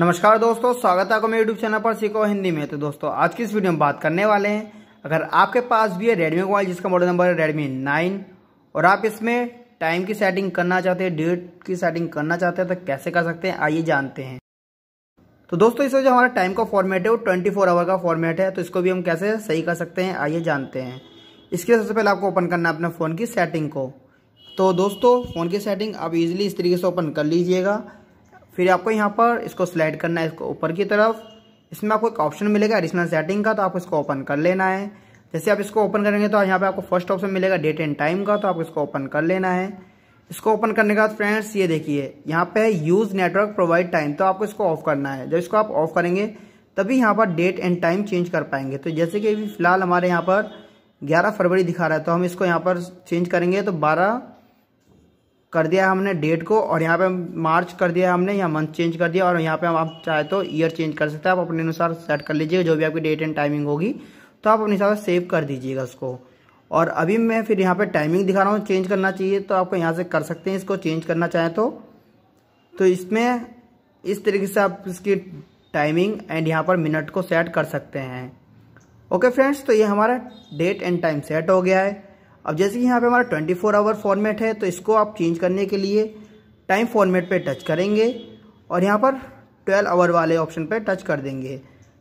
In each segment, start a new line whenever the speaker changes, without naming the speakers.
नमस्कार दोस्तों स्वागत है आपका मेरे यूट्यूब चैनल पर सीखो हिंदी में तो दोस्तों आज की इस वीडियो में बात करने वाले हैं अगर आपके पास भी है रेडमी मोबाइल जिसका मॉडल नंबर है रेडमी नाइन और आप इसमें टाइम की सेटिंग करना चाहते हैं डेट की सेटिंग करना चाहते हैं तो कैसे कर सकते हैं आइए जानते हैं तो दोस्तों इसमें जो हमारा टाइम का फॉर्मेट है वो ट्वेंटी फोर आवर का फॉर्मेट है तो इसको भी हम कैसे सही कर सकते हैं आइए जानते हैं इसके सबसे पहले आपको ओपन करना है अपने फ़ोन की सेटिंग को तो दोस्तों फ़ोन की सेटिंग आप इजिली इस तरीके से ओपन कर लीजिएगा फिर आपको यहाँ पर इसको स्लाइड करना है इसको ऊपर की तरफ इसमें आपको एक ऑप्शन मिलेगा एडिशनल सेटिंग का तो आपको इसको ओपन कर लेना है जैसे आप इसको ओपन करेंगे तो यहाँ पे आपको फर्स्ट ऑप्शन मिलेगा डेट एंड टाइम का तो आपको इसको ओपन कर लेना है इसको ओपन करने के बाद फ्रेंड्स ये देखिए यहाँ पे यूज नेटवर्क प्रोवाइड टाइम तो आपको इसको ऑफ करना है जब इसको आप ऑफ करेंगे तभी यहाँ पर डेट एंड टाइम चेंज कर पाएंगे तो जैसे कि अभी फिलहाल हमारे यहाँ पर 11 फरवरी दिखा रहा है तो हम इसको यहाँ पर चेंज करेंगे तो 12 कर दिया हमने डेट को और यहाँ पे मार्च कर दिया हमने यहाँ मंथ चेंज कर दिया और यहाँ पे हम आप चाहे तो ईयर चेंज कर सकते हैं आप अपने अनुसार सेट कर लीजिएगा जो भी आपकी डेट एंड टाइमिंग होगी तो आप अपने हिसाब से सेव कर दीजिएगा उसको और अभी मैं फिर यहाँ पे टाइमिंग दिखा रहा हूँ चेंज करना चाहिए तो आपको यहाँ से कर सकते हैं इसको चेंज करना चाहें तो तो इसमें इस तरीके से आप इसकी टाइमिंग एंड यहाँ पर मिनट को सेट कर सकते हैं ओके फ्रेंड्स तो ये हमारा डेट एंड टाइम सेट हो गया है अब जैसे कि यहाँ पे हमारा ट्वेंटी फोर आवर फॉर्मेट है तो इसको आप चेंज करने के लिए टाइम फॉर्मेट पे टच करेंगे और यहाँ पर ट्वेल्व आवर वाले ऑप्शन पे टच कर देंगे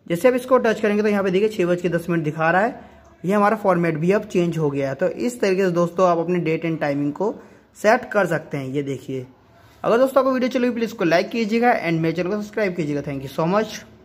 जैसे अब इसको टच करेंगे तो यहाँ पे देखिए छः बज के दस मिनट दिखा रहा है ये हमारा फॉर्मेट भी अब चेंज हो गया है तो इस तरीके से दोस्तों आप अपने डेट एंड टाइमिंग को सेट कर सकते हैं ये देखिए अगर दोस्तों आपको वीडियो चलिए प्लीज़ इसको लाइक कीजिएगा एंड मेरे चैनल को सब्सक्राइब कीजिएगा थैंक यू सो मच